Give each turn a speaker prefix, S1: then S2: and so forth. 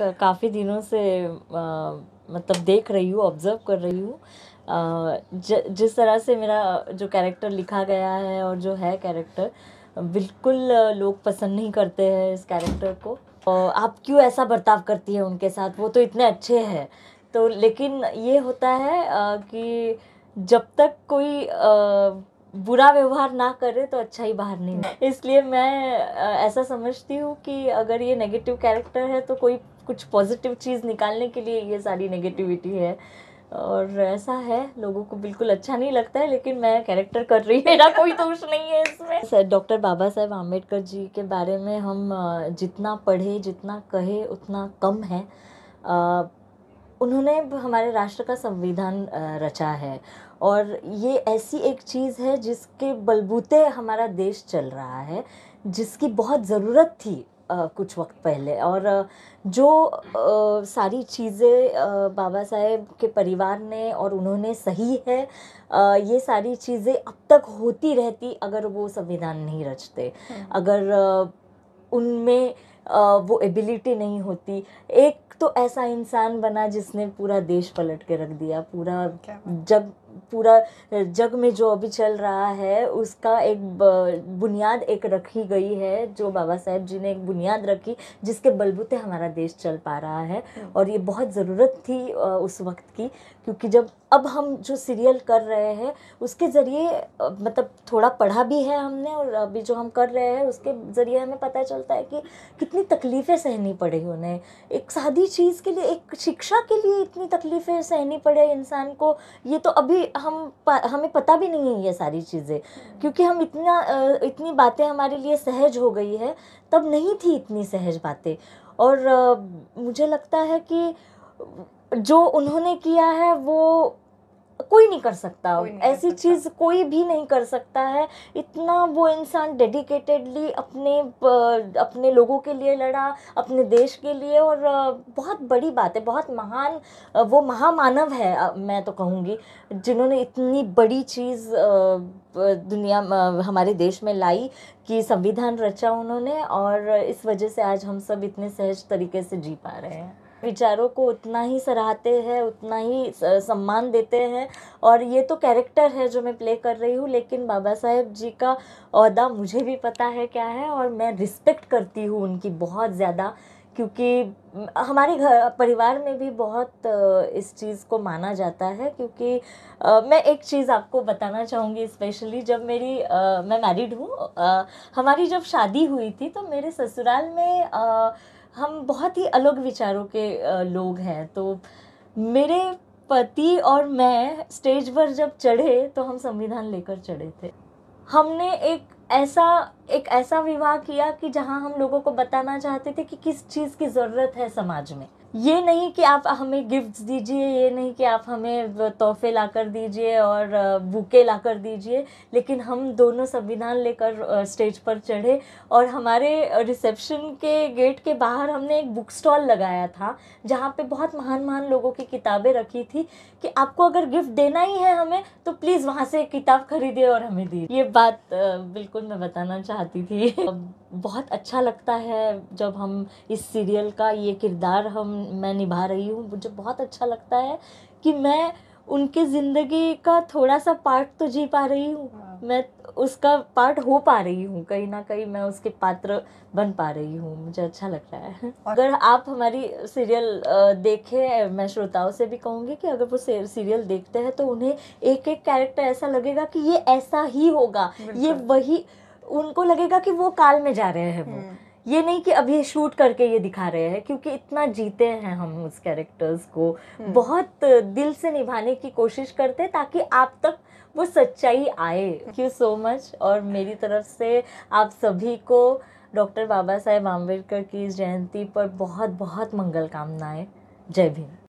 S1: काफ़ी दिनों से आ, मतलब देख रही हूँ ऑब्जर्व कर रही हूँ जिस तरह से मेरा जो कैरेक्टर लिखा गया है और जो है कैरेक्टर बिल्कुल लोग पसंद नहीं करते हैं इस कैरेक्टर को और आप क्यों ऐसा बर्ताव करती है उनके साथ वो तो इतने अच्छे हैं तो लेकिन ये होता है कि जब तक कोई बुरा व्यवहार ना करे तो अच्छा ही बाहर नहीं इसलिए मैं ऐसा समझती हूँ कि अगर ये नेगेटिव कैरेक्टर है तो कोई कुछ पॉजिटिव चीज़ निकालने के लिए ये सारी नेगेटिविटी है और ऐसा है लोगों को बिल्कुल अच्छा नहीं लगता है लेकिन मैं कैरेक्टर कर रही हूँ मेरा कोई दोष नहीं है इसमें सर डॉक्टर बाबा साहेब आम्बेडकर जी के बारे में हम जितना पढ़े जितना कहे उतना कम है उन्होंने हमारे राष्ट्र का संविधान रचा है और ये ऐसी एक चीज़ है जिसके बलबूते हमारा देश चल रहा है जिसकी बहुत ज़रूरत थी कुछ वक्त पहले और जो सारी चीज़ें बाबा साहेब के परिवार ने और उन्होंने सही है ये सारी चीज़ें अब तक होती रहती अगर वो संविधान नहीं रचते हम्म। अगर उनमें वो एबिलिटी नहीं होती एक तो ऐसा इंसान बना जिसने पूरा देश पलट के रख दिया पूरा जब पूरा जग में जो अभी चल रहा है उसका एक बुनियाद एक रखी गई है जो बाबा साहेब जी ने एक बुनियाद रखी जिसके बलबूते हमारा देश चल पा रहा है हम्म। और ये बहुत ज़रूरत थी उस वक्त की क्योंकि जब अब हम जो सीरियल कर रहे हैं उसके ज़रिए मतलब थोड़ा पढ़ा भी है हमने और अभी जो हम कर रहे हैं उसके ज़रिए हमें पता चलता है कि कितनी तकलीफ़ें सहनी पड़ी उन्हें एक सादी चीज़ के लिए एक शिक्षा के लिए इतनी तकलीफ़ें सहनी पड़े इंसान को ये तो अभी हम हमें पता भी नहीं है ये सारी चीज़ें क्योंकि हम इतना इतनी बातें हमारे लिए सहज हो गई है तब नहीं थी इतनी सहज बातें और मुझे लगता है कि जो उन्होंने किया है वो नहीं कर सकता ऐसी चीज़ कोई भी नहीं कर सकता है इतना वो इंसान डेडिकेटेडली अपने अपने लोगों के लिए लड़ा अपने देश के लिए और बहुत बड़ी बात है बहुत महान वो महामानव है मैं तो कहूँगी जिन्होंने इतनी बड़ी चीज़ दुनिया हमारे देश में लाई कि संविधान रचा उन्होंने और इस वजह से आज हम सब इतने सहज तरीके से जी पा रहे हैं विचारों को उतना ही सराहते हैं उतना ही सम्मान देते हैं और ये तो कैरेक्टर है जो मैं प्ले कर रही हूँ लेकिन बाबा साहेब जी का अहदा मुझे भी पता है क्या है और मैं रिस्पेक्ट करती हूँ उनकी बहुत ज़्यादा क्योंकि हमारे घर परिवार में भी बहुत इस चीज़ को माना जाता है क्योंकि मैं एक चीज़ आपको बताना चाहूँगी स्पेशली जब मेरी मैं मैरिड हूँ हमारी जब शादी हुई थी तो मेरे ससुराल में हम बहुत ही अलग विचारों के लोग हैं तो मेरे पति और मैं स्टेज पर जब चढ़े तो हम संविधान लेकर चढ़े थे हमने एक ऐसा एक ऐसा विवाह किया कि जहाँ हम लोगों को बताना चाहते थे कि किस चीज़ की ज़रूरत है समाज में ये नहीं कि आप हमें गिफ्ट्स दीजिए ये नहीं कि आप हमें तोहफे ला कर दीजिए और बुके ला कर दीजिए लेकिन हम दोनों संविधान लेकर स्टेज पर चढ़े और हमारे रिसेप्शन के गेट के बाहर हमने एक बुक स्टॉल लगाया था जहाँ पे बहुत महान महान लोगों की किताबें रखी थी कि आपको अगर गिफ्ट देना ही है हमें तो प्लीज़ वहाँ से किताब खरीदे और हमें दी ये बात बिल्कुल मैं बताना चाहती थी बहुत अच्छा लगता है जब हम इस सीरियल का ये किरदार हम मैं निभा रही हूँ मुझे बहुत अच्छा लगता है कि मैं उनके ज़िंदगी का थोड़ा सा पार्ट तो जी पा रही हूँ हाँ। मैं उसका पार्ट हो पा रही हूँ कहीं ना कहीं मैं उसके पात्र बन पा रही हूँ मुझे अच्छा लग रहा है अगर आप हमारी सीरियल देखें मैं श्रोताओं से भी कहूँगी कि अगर वो सीरियल देखते हैं तो उन्हें एक एक कैरेक्टर ऐसा लगेगा कि ये ऐसा ही होगा ये वही उनको लगेगा कि वो काल में जा रहे हैं वो हम्म। ये नहीं कि अभी शूट करके ये दिखा रहे हैं क्योंकि इतना जीते हैं हम उस कैरेक्टर्स को हम्म। बहुत दिल से निभाने की कोशिश करते हैं ताकि आप तक वो सच्चाई आए थैंक यू सो मच और मेरी तरफ से आप सभी को डॉक्टर बाबा साहेब आम्बेडकर की जयंती पर बहुत बहुत मंगल कामनाएं जय भीम